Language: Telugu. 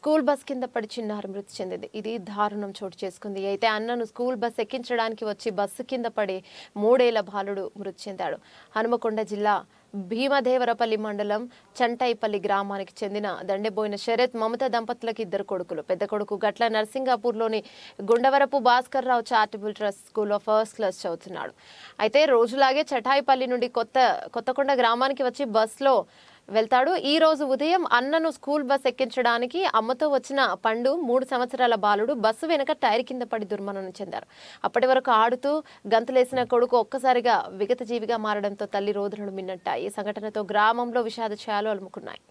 స్కూల్ బస్ కింద పడి చిన్నారి మృతి చెందింది ఇది దారుణం చోటు చేసుకుంది అయితే అన్నను స్కూల్ బస్ ఎక్కించడానికి వచ్చి బస్సు కింద పడి మూడేళ్ల బాలుడు మృతి చెందాడు హనుమకొండ జిల్లా భీమదేవరపల్లి మండలం చంటైపల్లి గ్రామానికి చెందిన దండెబోయిన శరత్ మమత దంపతులకు ఇద్దరు కొడుకులు పెద్ద కొడుకు గట్ల నర్సింగాపూర్లోని గుండవరపు భాస్కర్ రావు చారిటబుల్ ట్రస్ట్ స్కూల్లో ఫస్ట్ క్లాస్ చదువుతున్నాడు అయితే రోజులాగే చటాయిపల్లి నుండి కొత్త కొత్తకొండ గ్రామానికి వచ్చి బస్సులో వెళ్తాడు ఈ రోజు ఉదయం అన్నను స్కూల్ బస్ ఎక్కించడానికి అమ్మతో వచ్చిన పండు మూడు సంవత్సరాల బాలుడు బస్సు వెనుక టైర్ కింద పడి దుర్మరణం చెందారు అప్పటి వరకు ఆడుతూ గంతులేసిన కొడుకు ఒక్కసారిగా విగత జీవిగా మారడంతో తల్లి రోధులను మిన్నట్టాయి ఈ సంఘటనతో గ్రామంలో విషాద ఛాయలు అలుముకున్నాయి